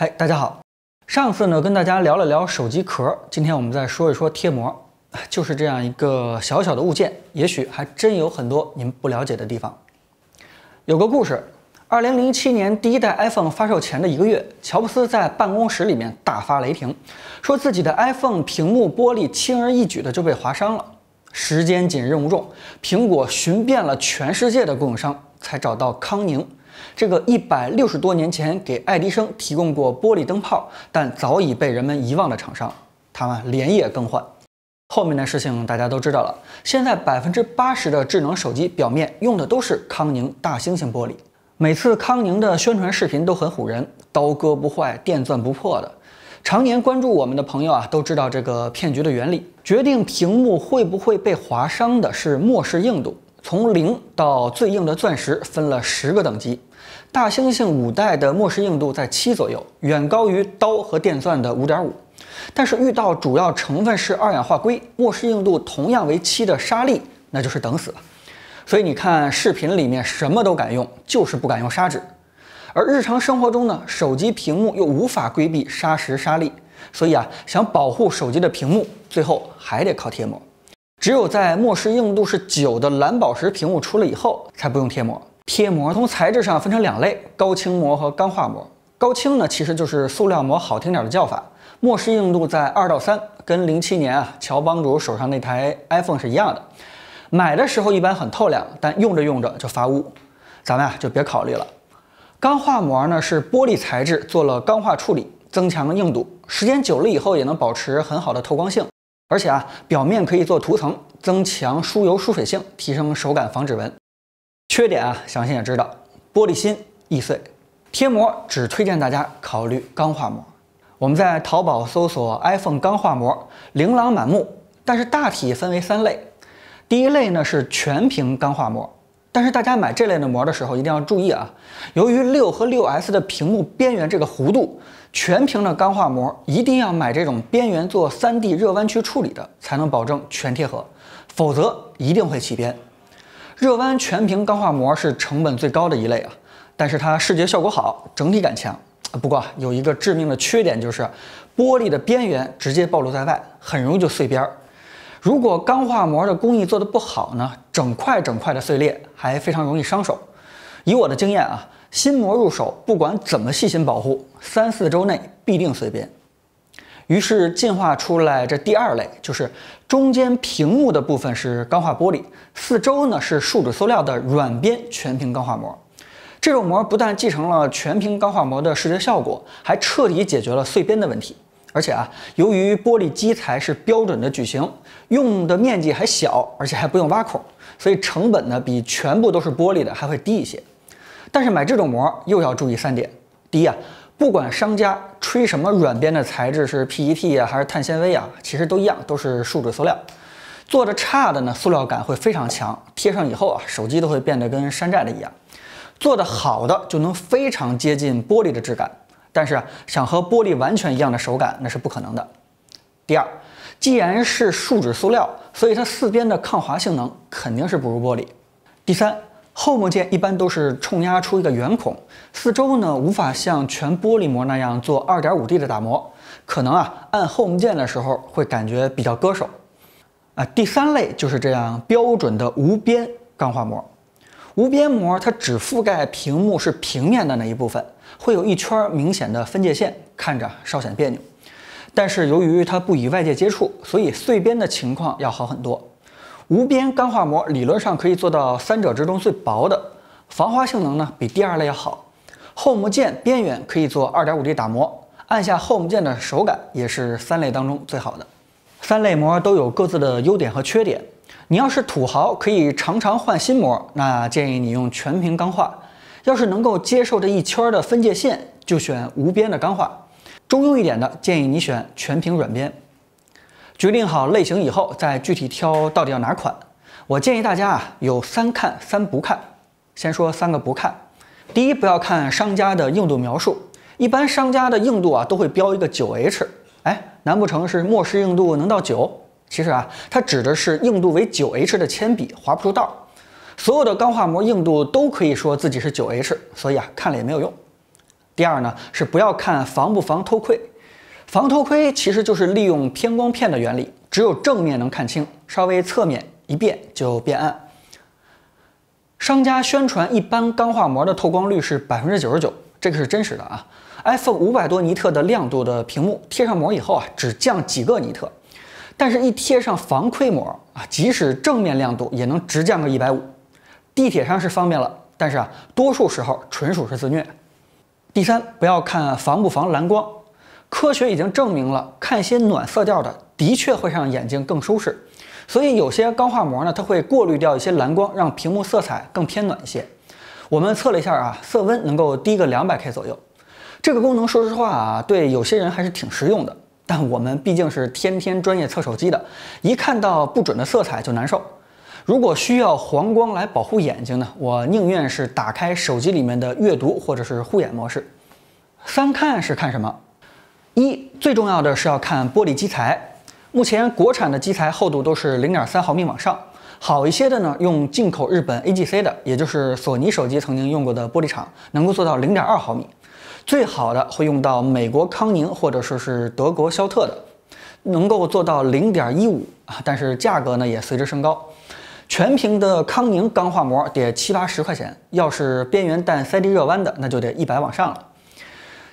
嗨，大家好。上次呢跟大家聊了聊手机壳，今天我们再说一说贴膜，就是这样一个小小的物件，也许还真有很多您不了解的地方。有个故事，二零零七年第一代 iPhone 发售前的一个月，乔布斯在办公室里面大发雷霆，说自己的 iPhone 屏幕玻璃轻而易举的就被划伤了。时间紧，任务重，苹果寻遍了全世界的供应商，才找到康宁。这个一百六十多年前给爱迪生提供过玻璃灯泡，但早已被人们遗忘的厂商，他们连夜更换。后面的事情大家都知道了。现在百分之八十的智能手机表面用的都是康宁大猩猩玻璃。每次康宁的宣传视频都很唬人，刀割不坏，电钻不破的。常年关注我们的朋友啊，都知道这个骗局的原理。决定屏幕会不会被划伤的是末世硬度。从零到最硬的钻石分了十个等级，大猩猩五代的末世硬度在七左右，远高于刀和电钻的五点五。但是遇到主要成分是二氧化硅、末世硬度同样为七的沙粒，那就是等死了。所以你看视频里面什么都敢用，就是不敢用砂纸。而日常生活中呢，手机屏幕又无法规避砂石沙粒，所以啊，想保护手机的屏幕，最后还得靠贴膜。只有在莫氏硬度是九的蓝宝石屏幕出来以后，才不用贴膜。贴膜从材质上分成两类：高清膜和钢化膜。高清呢，其实就是塑料膜，好听点的叫法。莫氏硬度在二到三，跟零七年啊乔帮主手上那台 iPhone 是一样的。买的时候一般很透亮，但用着用着就发乌，咱们啊就别考虑了。钢化膜呢是玻璃材质，做了钢化处理，增强硬度，时间久了以后也能保持很好的透光性。而且啊，表面可以做涂层，增强疏油疏水性，提升手感，防指纹。缺点啊，相信也知道，玻璃心易碎。贴膜只推荐大家考虑钢化膜。我们在淘宝搜索 iPhone 钢化膜，琳琅满目，但是大体分为三类。第一类呢是全屏钢化膜。但是大家买这类的膜的时候一定要注意啊，由于六和六 S 的屏幕边缘这个弧度，全屏的钢化膜一定要买这种边缘做 3D 热弯曲处理的，才能保证全贴合，否则一定会起边。热弯全屏钢化膜是成本最高的一类啊，但是它视觉效果好，整体感强。不过有一个致命的缺点就是，玻璃的边缘直接暴露在外，很容易就碎边儿。如果钢化膜的工艺做得不好呢，整块整块的碎裂，还非常容易伤手。以我的经验啊，新膜入手，不管怎么细心保护，三四周内必定碎边。于是进化出来这第二类，就是中间屏幕的部分是钢化玻璃，四周呢是树脂塑料的软边全屏钢化膜。这种膜不但继承了全屏钢化膜的视觉效果，还彻底解决了碎边的问题。而且啊，由于玻璃基材是标准的矩形，用的面积还小，而且还不用挖孔，所以成本呢比全部都是玻璃的还会低一些。但是买这种膜又要注意三点：第一啊，不管商家吹什么软边的材质是 PET 啊还是碳纤维啊，其实都一样，都是树脂塑料。做的差的呢，塑料感会非常强，贴上以后啊，手机都会变得跟山寨的一样；做的好的就能非常接近玻璃的质感。但是想和玻璃完全一样的手感，那是不可能的。第二，既然是树脂塑料，所以它四边的抗滑性能肯定是不如玻璃。第三，Home 键一般都是冲压出一个圆孔，四周呢无法像全玻璃膜那样做二点五 D 的打磨，可能啊按 Home 键的时候会感觉比较割手。啊，第三类就是这样标准的无边钢化膜，无边膜它只覆盖屏幕是平面的那一部分。会有一圈明显的分界线，看着稍显别扭。但是由于它不与外界接触，所以碎边的情况要好很多。无边钢化膜理论上可以做到三者之中最薄的，防滑性能呢比第二类要好。Home 键边缘可以做 2.5D 打磨，按下 Home 键的手感也是三类当中最好的。三类膜都有各自的优点和缺点，你要是土豪可以常常换新膜，那建议你用全屏钢化。要是能够接受这一圈的分界线，就选无边的钢化；中庸一点的，建议你选全屏软边。决定好类型以后，再具体挑到底要哪款。我建议大家啊，有三看三不看。先说三个不看：第一，不要看商家的硬度描述，一般商家的硬度啊都会标一个九 H。哎，难不成是莫氏硬度能到九？其实啊，它指的是硬度为九 H 的铅笔划不出道。所有的钢化膜硬度都可以说自己是九 H，所以啊看了也没有用。第二呢是不要看防不防偷窥，防偷窥其实就是利用偏光片的原理，只有正面能看清，稍微侧面一变就变暗。商家宣传一般钢化膜的透光率是百分之九十九，这个是真实的啊。iPhone 五百多尼特的亮度的屏幕贴上膜以后啊，只降几个尼特，但是一贴上防窥膜啊，即使正面亮度也能直降个一百五。地铁上是方便了，但是啊，多数时候纯属是自虐。第三，不要看防不防蓝光，科学已经证明了，看一些暖色调的，的确会让眼睛更舒适。所以有些钢化膜呢，它会过滤掉一些蓝光，让屏幕色彩更偏暖一些。我们测了一下啊，色温能够低个两百 K 左右。这个功能说实话啊，对有些人还是挺实用的。但我们毕竟是天天专业测手机的，一看到不准的色彩就难受。如果需要黄光来保护眼睛呢，我宁愿是打开手机里面的阅读或者是护眼模式。三看是看什么？一最重要的是要看玻璃基材，目前国产的基材厚度都是零点三毫米往上，好一些的呢用进口日本 AGC 的，也就是索尼手机曾经用过的玻璃厂，能够做到零点二毫米，最好的会用到美国康宁或者说是德国肖特的，能够做到零点一五啊，但是价格呢也随之升高。全屏的康宁钢化膜得七八十块钱，要是边缘带三 D 热弯的，那就得一百往上了。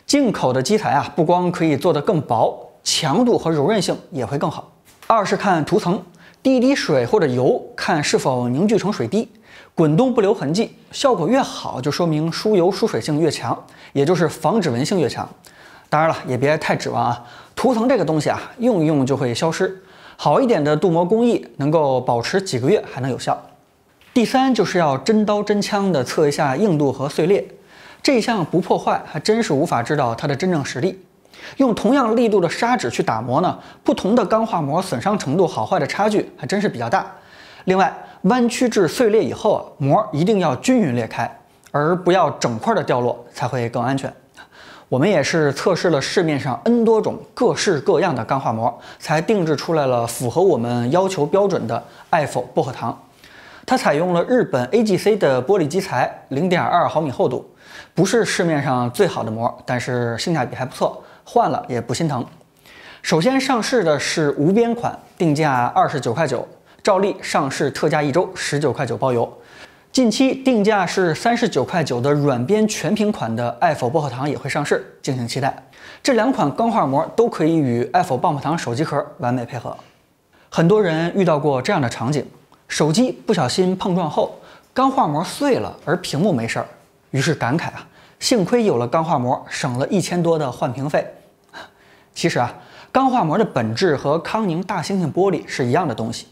进口的基材啊，不光可以做得更薄，强度和柔韧性也会更好。二是看涂层，滴一滴水或者油，看是否凝聚成水滴，滚动不留痕迹，效果越好，就说明疏油疏水性越强，也就是防指纹性越强。当然了，也别太指望啊，涂层这个东西啊，用一用就会消失。好一点的镀膜工艺能够保持几个月还能有效。第三就是要真刀真枪的测一下硬度和碎裂，这项不破坏还真是无法知道它的真正实力。用同样力度的砂纸去打磨呢，不同的钢化膜损伤程度好坏的差距还真是比较大。另外，弯曲至碎裂以后啊，膜一定要均匀裂开，而不要整块的掉落才会更安全。我们也是测试了市面上 N 多种各式各样的钢化膜，才定制出来了符合我们要求标准的爱否薄荷糖。它采用了日本 AGC 的玻璃基材，零点二毫米厚度，不是市面上最好的膜，但是性价比还不错，换了也不心疼。首先上市的是无边款，定价二十九块九，照例上市特价一周，十九块九包邮。近期定价是三十九块九的软边全屏款的 iPho 糖也会上市，敬请期待。这两款钢化膜都可以与 iPho 棒棒糖手机壳完美配合。很多人遇到过这样的场景：手机不小心碰撞后，钢化膜碎了，而屏幕没事儿，于是感慨啊，幸亏有了钢化膜，省了一千多的换屏费。其实啊，钢化膜的本质和康宁大猩猩玻璃是一样的东西。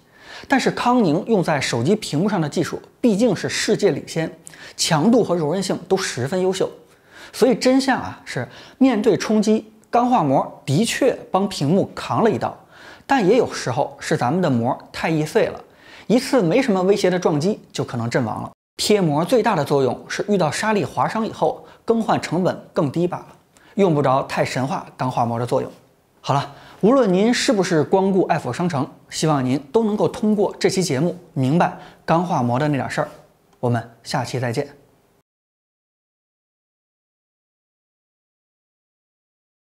但是康宁用在手机屏幕上的技术毕竟是世界领先，强度和柔韧性都十分优秀。所以真相啊是，面对冲击，钢化膜的确帮屏幕扛了一道，但也有时候是咱们的膜太易碎了，一次没什么威胁的撞击就可能阵亡了。贴膜最大的作用是遇到沙粒划伤以后，更换成本更低罢了，用不着太神话钢化膜的作用。好了。无论您是不是光顾爱否商城，希望您都能够通过这期节目明白钢化膜的那点事儿。我们下期再见。